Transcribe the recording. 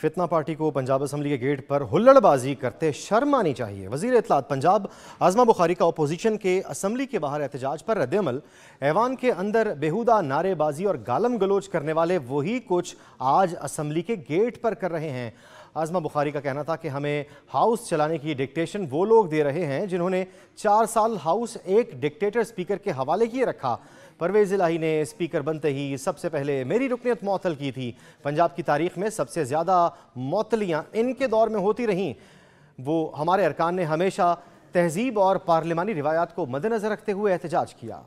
फितना पार्टी को पंजाब असम्बली के गेट पर हुल्लड़बाजी करते शर्म आनी चाहिए वजीर इतलात पंजाब आजमा बुखारी का अपोजिशन के असम्बली के बाहर एहतजाज पर रद्दमल ऐवान के अंदर बेहुदा नारेबाजी और गालम गलोच करने वाले वही कुछ आज असम्बली के गेट पर कर रहे हैं आजमा बुखारी का कहना था कि हमें हाउस चलाने की डिक्टेशन वो लोग दे रहे हैं जिन्होंने चार साल हाउस एक डिक्टेटर स्पीकर के हवाले किए रखा परवेज़ इलाही ने स्पीकर बनते ही सबसे पहले मेरी रुकनीत मअतल की थी पंजाब की तारीख में सबसे ज़्यादा मअतलियाँ इनके दौर में होती रहीं वो हमारे अरकान ने हमेशा तहजीब और पार्लिमानी रिवायात को मद्देनज़र रखते हुए एहतजाज किया